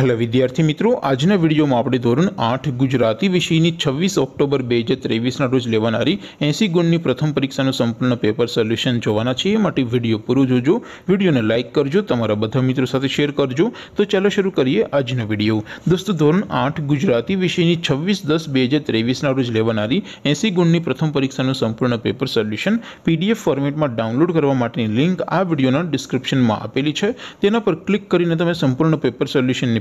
hello વિદ્યાર્થી મિત્રો આજના વિડીયોમાં આપણે ધોરણ આઠ ગુજરાતી વિષયની છવ્વીસ ઓક્ટોબર બે હજાર ત્રેવીસના રોજ લેવાનારી એંસી ગુણની પ્રથમ પરીક્ષાનું સંપૂર્ણ પેપર સોલ્યુશન જોવાના છે એ માટે વિડીયો પૂરો જોજો વિડીયોને લાઇક કરજો તમારા બધા મિત્રો સાથે શેર કરજો તો ચાલો શરૂ કરીએ આજનો વિડીયો દોસ્તો ધોરણ આઠ ગુજરાતી વિષયની છવ્વીસ દસ બે હજાર ત્રેવીસના રોજ લેવાનારી એંસી ગુણની પ્રથમ પરીક્ષાનું સંપૂર્ણ પેપર સોલ્યુશન પીડીએફ ફોર્મેટમાં ડાઉનલોડ કરવા માટેની લિંક આ વિડીયોના ડિસ્ક્રિપ્શનમાં આપેલી છે તેના પર ક્લિક કરીને તમે સંપૂર્ણ પેપર સોલ્યુશનની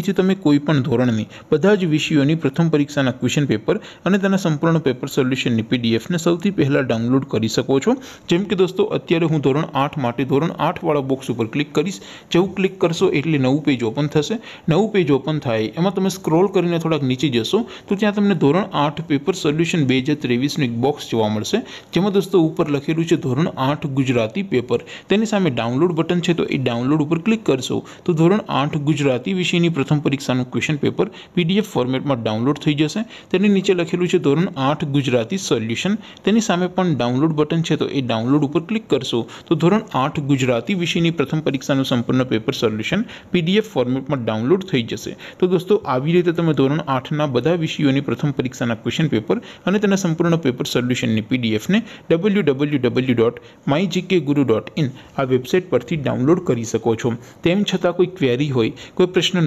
અહીંથી તમે કોઈપણ ધોરણની બધા જ વિષયોની પ્રથમ પરીક્ષાના ક્વેશ્ચન પેપર અને તેના સંપૂર્ણ પેપર સોલ્યુશનની પીડીએફને સૌથી પહેલાં ડાઉનલોડ કરી શકો છો જેમ કે દોસ્તો અત્યારે હું ધોરણ આઠ માટે ધોરણ આઠવાળા બોક્સ ઉપર ક્લિક કરીશ જેવું ક્લિક કરશો એટલે નવું પેજ ઓપન થશે નવું પેજ ઓપન થાય એમાં તમે સ્ક્રોલ કરીને થોડાક નીચે જશો તો ત્યાં તમને ધોરણ આઠ પેપર સોલ્યુશન બે હજાર ત્રેવીસનું એક બોક્સ જોવા મળશે જેમાં દોસ્તો ઉપર લખેલું છે ધોરણ આઠ ગુજરાતી પેપર તેની સામે ડાઉનલોડ બટન છે તો એ ડાઉનલોડ ઉપર ક્લિક કરશો તો ધોરણ આઠ ગુજરાતી વિષયની પ્રથમ સંપૂર્ણ પરીક્ષાનું ક્વેશ્ચન પેપર પીડીએફ ફોર્મેટમાં ડાઉનલોડ થઈ જશે તેની નીચે લખેલું છે ધોરણ 8 ગુજરાતી સોલ્યુશન તેની સામે પણ ડાઉનલોડ બટન છે તો એ ડાઉનલોડ ઉપર ક્લિક કરશો તો ધોરણ 8 ગુજરાતી વિષયની પ્રથમ પરીક્ષાનું સંપૂર્ણ પેપર સોલ્યુશન પીડીએફ ફોર્મેટમાં ડાઉનલોડ થઈ જશે તો દોસ્તો આ વિ રીતે તમે ધોરણ 8 ના બધા વિષયોની પ્રથમ પરીક્ષાના ક્વેશ્ચન પેપર અને તેના સંપૂર્ણ પેપર સોલ્યુશનને પીડીએફ ને www.mygkguru.in આ વેબસાઈટ પરથી ડાઉનલોડ કરી શકો છો તેમ છતાં કોઈ ક્વેરી હોય કોઈ પ્રશ્ન ન